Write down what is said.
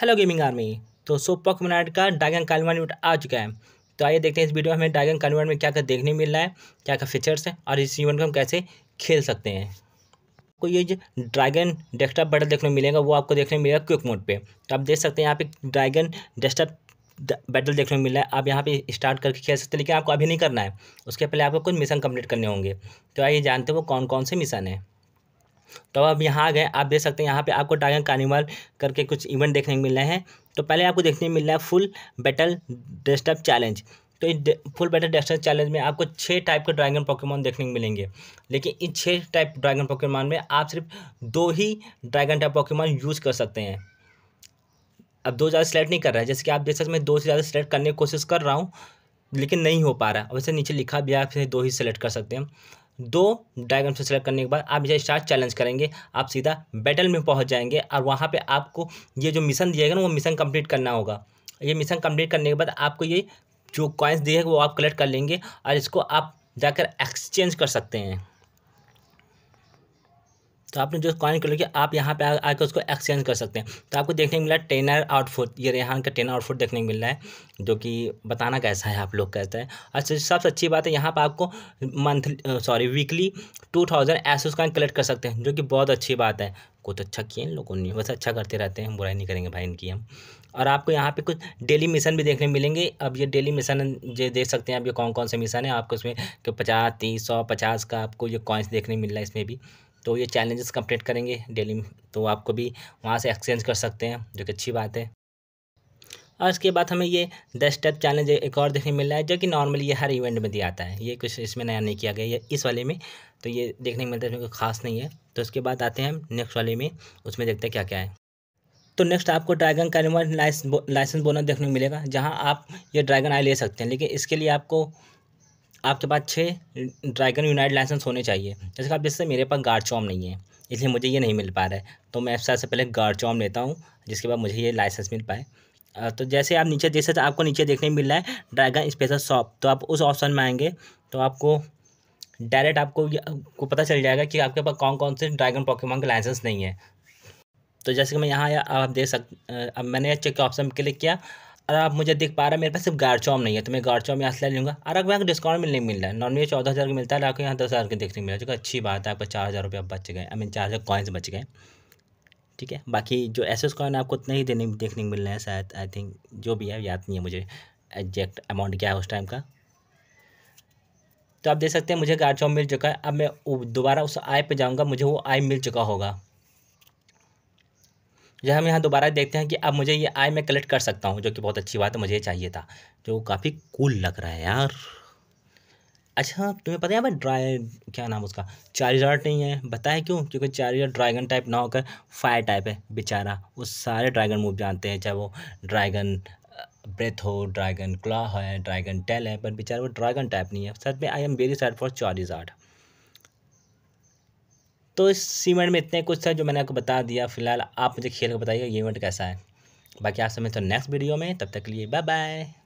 hello gaming army तो सो pock का dragon कालवान आ चुका है तो आइए देखते हैं इस वीडियो में हमें ड्रैगन कालवान में क्या क्या देखने मिल रहा है क्या क्या फीचर्स है और इस इवेंट को हम कैसे खेल सकते हैं आपको ये जो ड्रैगन डेस्कटॉप बैटल देखने मिलेगा वो आपको देखने मिलेगा क्विक मोड पर तो आप देख सकते हैं यहाँ पे ड्रैगन डेस्कटॉप बैटल देखने को मिल रहा है आप यहाँ पर स्टार्ट करके खेल सकते हैं लेकिन आपको अभी नहीं करना है उसके पहले आपको कुछ मिशन कम्प्लीट करने होंगे तो आइए जानते हो कौन कौन से मिशन है तो अब यहाँ आ गए आप देख सकते हैं यहाँ पे आपको टाइगर कार्निवल करके कुछ इवेंट देखने को मिल रहे हैं तो पहले आपको देखने को मिल रहा है फुल बैटल डेस्टअप चैलेंज तो इस फुल बैटल डेस्टअप चैलेंज में आपको छः टाइप के ड्रैगन पोकेमॉन देखने को मिलेंगे लेकिन इन छः टाइप ड्रैगन पोकेमॉन में आप सिर्फ दो ही ड्रैगन टाइप पोकेमॉन यूज़ कर सकते हैं अब दो ज़्यादा सेलेक्ट नहीं कर रहा है जैसे कि आप देख सकते मैं दो से ज़्यादा सेलेक्ट करने की कोशिश कर रहा हूँ लेकिन नहीं हो पा रहा है वैसे नीचे लिखा भी आप दो ही सेलेक्ट कर सकते हैं दो डायग्राम से सेलेक्ट करने के बाद आप इसे स्टार्ट चैलेंज करेंगे आप सीधा बैटल में पहुंच जाएंगे और वहाँ पे आपको ये जो मिशन दिएगा ना वो मिशन कंप्लीट करना होगा ये मिशन कंप्लीट करने के बाद आपको ये जो कॉइन्स दिए वो आप कलेक्ट कर लेंगे और इसको आप जाकर एक्सचेंज कर सकते हैं तो आपने जो कॉइन कलर किया आप यहाँ पे आकर उसको एक्सचेंज कर सकते हैं तो आपको देखने को मिला टेनर आउटफुट ये रेहान का टेनर आउटफुट देखने को मिल रहा है जो कि बताना कैसा है आप लोग कहते हैं अच्छा सबसे अच्छी बात है यहाँ पर आपको monthly sorry weekly two thousand S coin collect कर सकते हैं जो कि बहुत अच्छी बात है कुछ तो अच्छा किए इन लोगों ने बस अच्छा करते रहते हैं हम बुराई नहीं करेंगे भाई इनकी हम और आपको यहाँ पे कुछ डेली मिशन भी देखने मिलेंगे अब ये डेली मिशन ये देख सकते हैं आप ये कौन कौन से मिशन है आपको इसमें कि पचास तीस सौ पचास का आपको ये कॉइन्स देखने मिल रहा है इसमें भी तो ये चैलेंजेस कंप्लीट करेंगे डेली तो आपको भी वहाँ से एक्सचेंज कर सकते हैं जो कि अच्छी बात है और इसके बाद हमें ये दस स्टेप चैलेंज एक और देखने मिल रहा है जो कि नॉर्मली ये हर इवेंट में दिया आता है ये कुछ इसमें नया नहीं किया गया इस वाले में तो ये देखने को मिलता है इसमें कोई खास नहीं है तो उसके बाद आते हैं हम नेक्स्ट वाले में उसमें देखते हैं क्या क्या है तो नेक्स्ट आपको ड्रैगन कैनिमल लाइसेंस बोनस देखने को मिलेगा जहाँ आप ये ड्रैगन आई ले सकते हैं लेकिन इसके लिए आपको आपके पास छः ड्रैगन यूनाइट लाइसेंस होने चाहिए जैसे आप जैसे मेरे पास गार्ड चॉम नहीं है इसलिए मुझे ये नहीं मिल पा रहा है तो मैं सबसे पहले गार्ड चॉम लेता हूँ जिसके बाद मुझे ये लाइसेंस मिल पाए तो जैसे आप नीचे जैसे तो आपको नीचे देखने मिल रहा है ड्रैगन स्पेशल शॉप तो आप उस ऑप्शन में आएंगे तो आपको डायरेक्ट आपको को पता चल जाएगा कि आपके पास कौन कौन से ड्रैगन पॉकीमॉन के लाइसेंस नहीं है तो जैसे कि मैं यहाँ आया आप देख सक अब मैंने चेक ऑप्शन क्लिक किया और आप मुझे देख पा रहे हैं मेरे पास सिर्फ गारचॉम नहीं है तो मैं गारचॉम यहाँ से ले लूँगा और आपको यहाँ डिस्काउंट मिलने मिल रहा है नॉर्मली चौदह हज़ार का मिलता है आपको यहाँ दस हज़ार के देखने मिल रहा है जो अच्छी बात है आपको चार हज़ार रुपये बच गए आई मीन चार हज़ार कॉइन्स बच गए ठीक है बाकी जो एस एस कॉइन आपको उतना ही देने देखने को मिल रहा है शायद आई थिंक जो भी है याद नहीं है मुझे एग्जैक्ट अमाउंट क्या है उस टाइम का तो आप देख सकते हैं मुझे गार्ड जॉब मिल चुका है अब मैं दोबारा उस आई पे जाऊंगा मुझे वो आई मिल चुका होगा जब हम यहाँ दोबारा देखते हैं कि अब मुझे ये आई मैं कलेक्ट कर सकता हूँ जो कि बहुत अच्छी बात है मुझे चाहिए था जो काफ़ी कूल लग रहा है यार अच्छा तुम्हें पता है भाई ड्राई क्या नाम उसका चार्जर नहीं है बताया क्यों क्योंकि चार्जर ड्रैगन टाइप ना होकर फायर टाइप है बेचारा वो सारे ड्रैगन मूव जानते हैं चाहे वो ड्रैगन ब्रेथ हो ड्रैगन क्ला है ड्रैगन टेल है पर बेचारा वो ड्रैगन टाइप नहीं है साथ में I am very sad for art तो इस सीमेंट में इतने कुछ था जो मैंने आपको बता दिया फिलहाल आप मुझे खेल कर बताइए ये इवेंट कैसा है बाकी आप समय तो नेक्स्ट वीडियो में तब तक के लिए बाय बाय